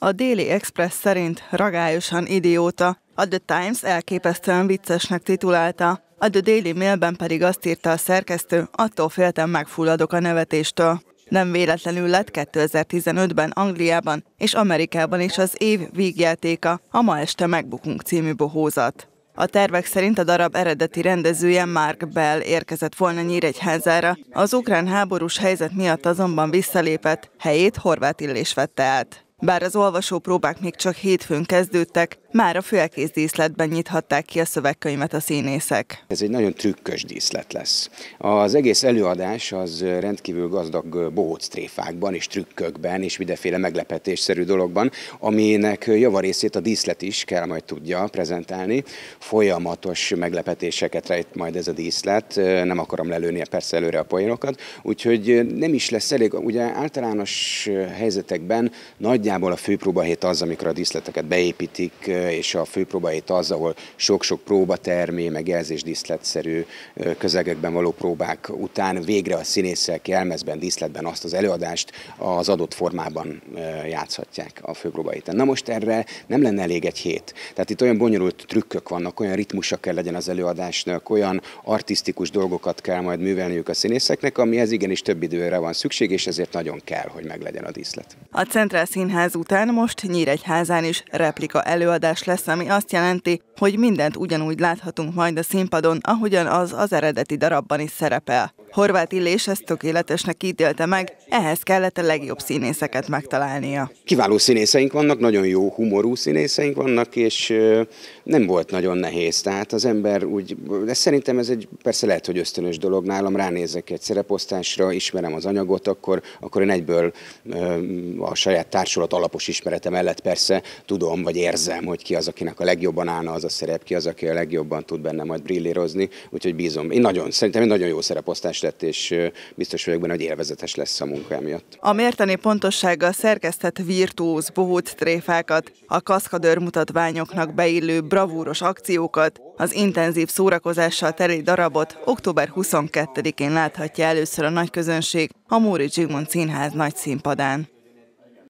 A Déli Express szerint ragályosan idióta, a The Times elképesztően viccesnek titulálta, a The Daily Mailben pedig azt írta a szerkesztő, attól féltem megfulladok a nevetéstől. Nem véletlenül lett 2015-ben Angliában és Amerikában is az év vígjátéka, a Ma este megbukunk című bohózat. A tervek szerint a darab eredeti rendezője Mark Bell érkezett volna Nyíregyházára, az ukrán háborús helyzet miatt azonban visszalépett, helyét horvát illés vette át. Bár az olvasó próbák még csak hétfőn kezdődtek, már a főekész díszletben nyithatták ki a szövegkönyvet a színészek. Ez egy nagyon trükkös díszlet lesz. Az egész előadás az rendkívül gazdag bohóctréfákban és trükkökben és mindenféle meglepetésszerű dologban, aminek javarészét a díszlet is kell majd tudja prezentálni. Folyamatos meglepetéseket rejt majd ez a díszlet, nem akarom lelőni persze előre a poénokat, úgyhogy nem is lesz elég, ugye általános helyzetekben nagyjából a hét az, amikor a díszleteket beépítik, és a főpróba itt az, ahol sok-sok próbatermé, meg jelzésdíszletszerű közegekben való próbák után végre a színészek jelmezben, díszletben azt az előadást az adott formában játszhatják a főpróba héten. Na most erre nem lenne elég egy hét. Tehát itt olyan bonyolult trükkök vannak, olyan ritmusa kell legyen az előadásnak, olyan artistikus dolgokat kell majd művelniük a színészeknek, amihez igenis több időre van szükség, és ezért nagyon kell, hogy meglegyen a díszlet. A Centrál Színház után most Nyíregyházán is replika előadás előadás lesz, ami azt jelenti, hogy mindent ugyanúgy láthatunk majd a színpadon, ahogyan az az eredeti darabban is szerepel. Horváth Illés ezt tökéletesnek ítélte meg, ehhez kellett a legjobb színészeket megtalálnia. Kiváló színészeink vannak, nagyon jó humorú színészeink vannak, és nem volt nagyon nehéz. Tehát az ember úgy, de szerintem ez egy, persze lehet, hogy ösztönös dolog nálam, ránézek egy szereposztásra, ismerem az anyagot, akkor, akkor én egyből a saját társulat alapos ismerete mellett persze tudom, vagy érzem, hogy ki az, akinek a legjobban állna az a szerep, ki az, aki a legjobban tud benne majd brillírozni, úgyhogy bízom. Én nagyon, szerintem egy nagyon jó szereposztás izgalmas lett, és biztos vagyok benne, hogy élvezetes lesz a munka miatt. A mértani pontossággal szerkesztett virtuóz bohóc tréfákat, a kaszkadőr mutatványoknak beillő bravúros akciókat, az intenzív szórakozással teli darabot október 22-én láthatja először a nagy közönség, a Móri Zsigmond Színház nagy színpadán.